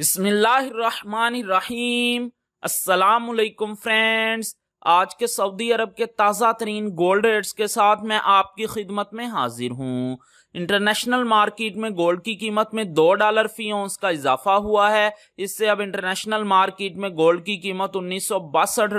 बिस्मिल्लाहिर्रहमानिर्रहीम अस्सलाम वालेकुम फ्रेंड्स आज के सऊदी अरब के ताज़ा तरीन गोल्ड रेट्स के साथ मैं आपकी खिदमत में हाजिर हूँ इंटरनेशनल मार्केट में गोल्ड की कीमत में दो डॉलर फी ओंस का इजाफा हुआ है इससे अब इंटरनेशनल मार्केट में गोल्ड की कीमत उन्नीस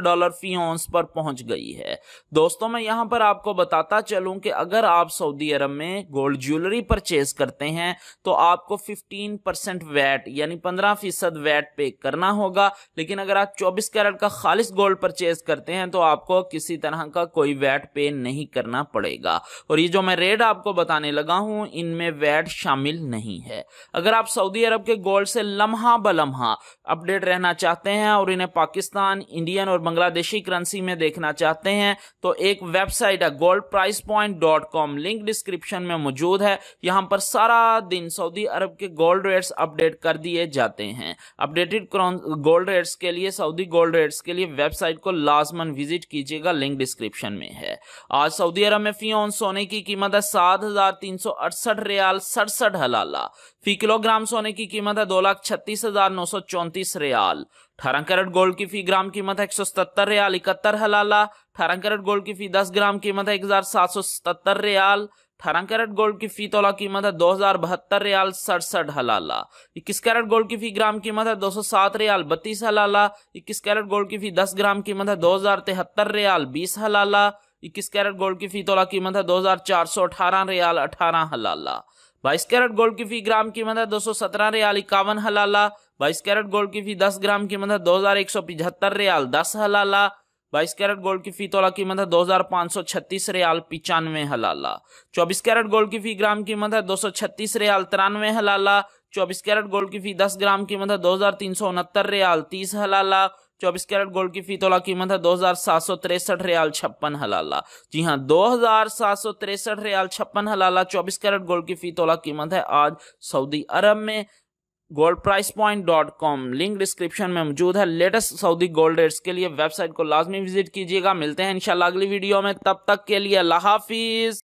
डॉलर फी ओंस पर पहुंच गई है दोस्तों मैं यहां पर आपको बताता चलूं कि अगर आप सऊदी अरब में गोल्ड ज्वेलरी परचेज करते हैं तो आपको 15 परसेंट वैट यानी 15 फीसद वैट पे करना होगा लेकिन अगर आप चौबीस कैरेट का खालिश गोल्ड परचेज करते हैं तो आपको किसी तरह का कोई वैट पे नहीं करना पड़ेगा और ये जो मैं रेट आपको बताने लगा हूं इनमें वैट शामिल नहीं है अगर आप सऊदी अरब के गोल्ड से लम्हा ब लम्हा अपडेट रहना चाहते हैं और इन्हें पाकिस्तान इंडियन और बांग्लादेशी करेंसी में देखना चाहते हैं तो एक वेबसाइट है gold price point dot com link description में मौजूद है यहां पर सारा दिन सऊदी अरब के गोल्ड रेट्स अपडेट कर दिए जाते हैं अपडेटेड गोल्ड रेट्स के लिए सऊदी गोल्ड रेट्स के लिए वेबसाइट को लाजमन विजिट कीजिएगा लिंक डिस्क्रिप्शन में है आज सऊदी अरब में फी ऑन सोने की कीमत है सात हजार तीन सौ अड़सठ रियाल सड़सठ हलाला फी किलोग्राम सोने की कीमत है दो लाख छत्तीस हजार नौ सौ चौंतीस रियाल अठारह कैरेट गोल्ड की फी ग्राम कीमत है एक सौ सतर रियाल इकहत्तर हलाला अठारह कैरेट गोल्ड की फी दस ग्राम कीमत है एक हजार सात सौ सतर रियाल अठारह कैरेट गोल्ड की फी तोला कीमत है दो हजार बहत्तर रियाल सड़सठ हलाला इक्कीस कैरेट गोल्ड की फी ग्राम कीमत है दो सौ सात रियाल बत्तीस हलाला इक्कीस कैरेट गोल्ड की फी दस ग्राम कीमत है दो हजार तिहत्तर रियाल बीस हलाला इक्कीस कैरेट गोल्ड की फी तोला कीमत है दो हजार चार सौ अठारह रियाल अठारह हलाला बाईस कैरेट गोल्ड की फी ग्राम कीमत है दो सौ सत्रह रियाल इक्यावन हलाला बाईस कैरेट गोल्ड की फी दस ग्राम कीमत है दो हजार एक सौ पिछहत्तर रियाल दस हलाला बाईस कैरेट गोल्ड की फी तोला कीमत है दो हजार पाँच सौ छत्तीस रियाल पिचानवे हलाला चौबीस कैरेट गोल्ड की फी ग्राम कीमत है दो सौ छत्तीस रियाल तिरानवे हलाला चौबीस कैरेट गोल्ड की फी दस ग्राम कीमत है दो हजार तीन सौ उनहत्तर रियाल तीस हलाला चौबीस कैरेट गोल्ड की फी तोला कीमत है दो हजार सात सौ तिरसठ रियाल छप्पन हलाला जी हाँ दो हजार सात सौ तिरसठ रियाल छप्पन हलाला चौबीस कैरेट गोल्ड की फी तोला कीमत है आज सऊदी अरब में gold price point dot com link description में मौजूद है लेटेस्ट सऊदी गोल्ड रेट्स के लिए वेबसाइट को लाजमी विजिट कीजिएगा मिलते हैं इंशाल्लाह अगली वीडियो में तब तक के लिए अल्लाह हाफिज